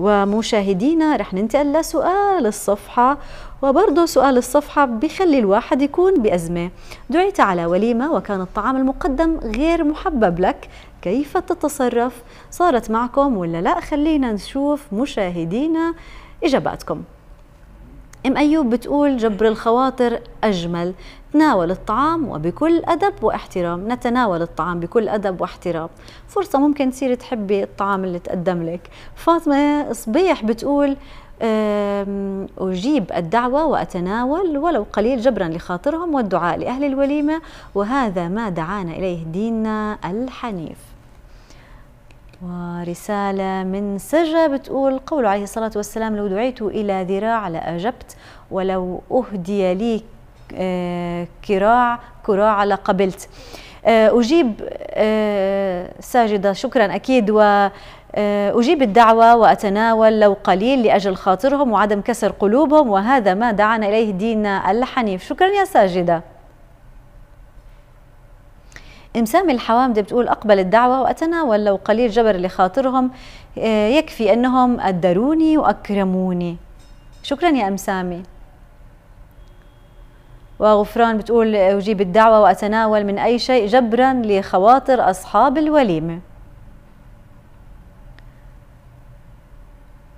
ومشاهدينا رح ننتقل لسؤال الصفحة وبرضه سؤال الصفحة بخلي الواحد يكون بأزمة دعيت على وليمة وكان الطعام المقدم غير محبب لك كيف تتصرف صارت معكم ولا لا خلينا نشوف مشاهدينا إجاباتكم ام ايوب بتقول جبر الخواطر اجمل تناول الطعام وبكل ادب واحترام نتناول الطعام بكل ادب واحترام فرصه ممكن تصير تحبي الطعام اللي تقدم لك فاطمه صبيح بتقول أجيب الدعوة وأتناول ولو قليل جبرا لخاطرهم والدعاء لأهل الوليمة وهذا ما دعانا إليه ديننا الحنيف ورسالة من سجة بتقول قول عليه الصلاة والسلام لو دعيت إلى ذراع لأجبت ولو أهدي لي آه، كراع كراع لقبلت آه، أجيب آه، ساجدة شكرا أكيد و أجيب الدعوة وأتناول لو قليل لأجل خاطرهم وعدم كسر قلوبهم وهذا ما دعانا إليه ديننا الحنيف شكرا يا ساجدة إمسام الحوامدي بتقول أقبل الدعوة وأتناول لو قليل جبر لخاطرهم آه، يكفي أنهم قدروني وأكرموني شكرا يا أمسامي وغفران بتقول أجيب الدعوة وأتناول من أي شيء جبرا لخواطر أصحاب الوليمة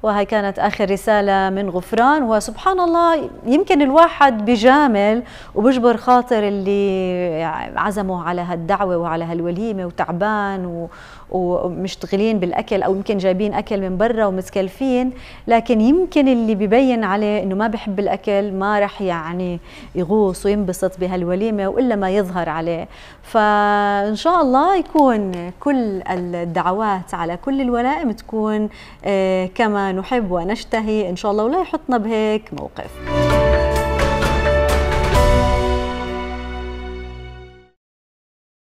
وهي كانت آخر رسالة من غفران وسبحان الله يمكن الواحد بجامل وبجبر خاطر اللي عزمه على هالدعوة وعلى هالوليمة وتعبان و... ومشتغلين بالأكل أو يمكن جايبين أكل من برا ومتكلفين لكن يمكن اللي ببين عليه أنه ما بحب الأكل ما رح يعني يغوص وينبسط بهالوليمة وإلا ما يظهر عليه فإن شاء الله يكون كل الدعوات على كل الولائم تكون آه، كما نحب ونشتهي إن شاء الله ولا يحطنا بهيك موقف